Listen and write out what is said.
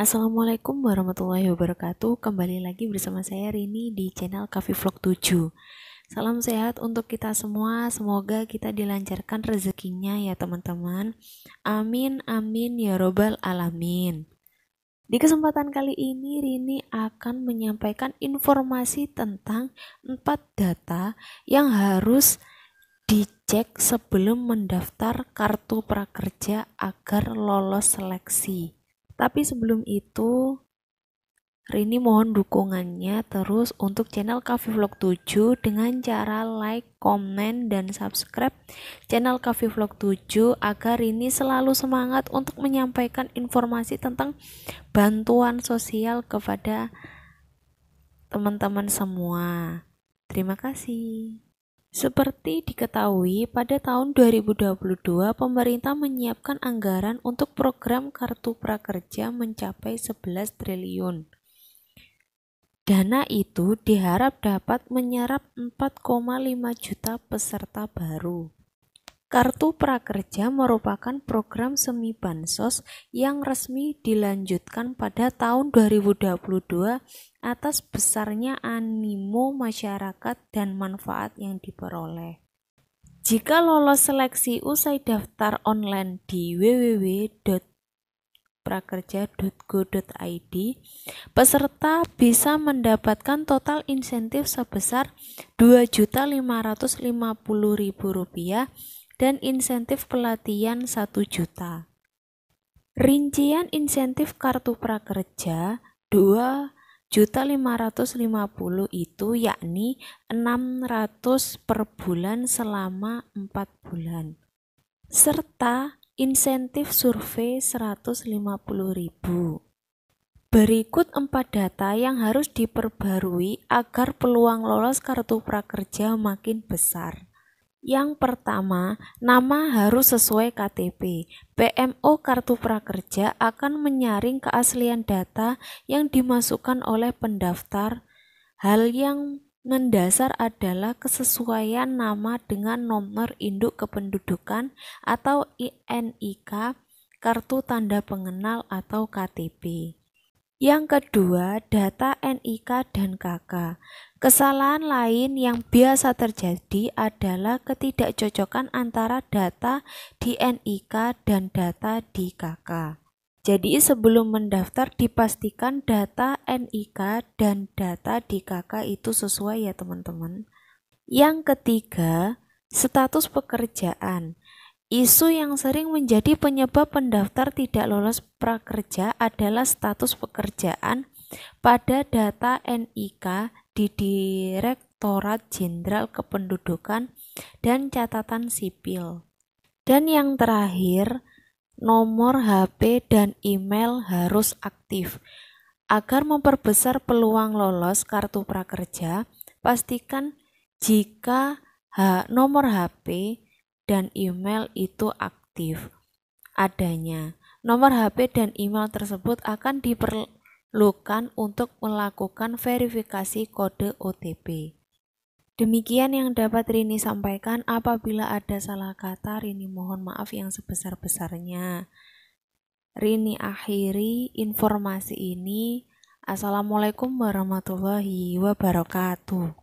Assalamualaikum warahmatullahi wabarakatuh Kembali lagi bersama saya Rini di channel Cafe Vlog 7 Salam sehat untuk kita semua Semoga kita dilancarkan rezekinya ya teman-teman Amin, amin, ya robbal alamin di kesempatan kali ini Rini akan menyampaikan informasi tentang 4 data yang harus dicek sebelum mendaftar kartu prakerja agar lolos seleksi. Tapi sebelum itu, Rini mohon dukungannya terus untuk channel Cafe Vlog 7 dengan cara like, komen, dan subscribe channel Cafe Vlog 7 agar Rini selalu semangat untuk menyampaikan informasi tentang bantuan sosial kepada teman-teman semua. Terima kasih. Seperti diketahui, pada tahun 2022 pemerintah menyiapkan anggaran untuk program Kartu Prakerja mencapai 11 triliun. Dana itu diharap dapat menyerap 4,5 juta peserta baru. Kartu Prakerja merupakan program semi bansos yang resmi dilanjutkan pada tahun 2022 atas besarnya animo masyarakat dan manfaat yang diperoleh. Jika lolos seleksi usai daftar online di www.prakerja.go.id, peserta bisa mendapatkan total insentif sebesar Rp2.550.000 dan insentif pelatihan Rp 1 juta. Rincian insentif kartu prakerja 2 Juta lima lima ratus puluh itu yakni enam ratus per bulan selama empat bulan serta insentif survei seratus lima puluh ribu. Berikut empat data yang harus diperbarui agar peluang lolos kartu prakerja makin besar. Yang pertama, nama harus sesuai KTP. PMO Kartu Prakerja akan menyaring keaslian data yang dimasukkan oleh pendaftar. Hal yang mendasar adalah kesesuaian nama dengan nomor induk kependudukan atau INIK, kartu tanda pengenal atau KTP. Yang kedua, data NIK dan KK. Kesalahan lain yang biasa terjadi adalah ketidakcocokan antara data di NIK dan data di KK. Jadi sebelum mendaftar dipastikan data NIK dan data di KK itu sesuai ya teman-teman. Yang ketiga, status pekerjaan. Isu yang sering menjadi penyebab pendaftar tidak lolos prakerja adalah status pekerjaan pada data NIK di Direktorat Jenderal Kependudukan dan Catatan Sipil. Dan yang terakhir, nomor HP dan email harus aktif. Agar memperbesar peluang lolos kartu prakerja, pastikan jika nomor HP dan email itu aktif adanya. Nomor HP dan email tersebut akan diperlukan untuk melakukan verifikasi kode OTP. Demikian yang dapat Rini sampaikan. Apabila ada salah kata, Rini mohon maaf yang sebesar-besarnya. Rini akhiri informasi ini. Assalamualaikum warahmatullahi wabarakatuh.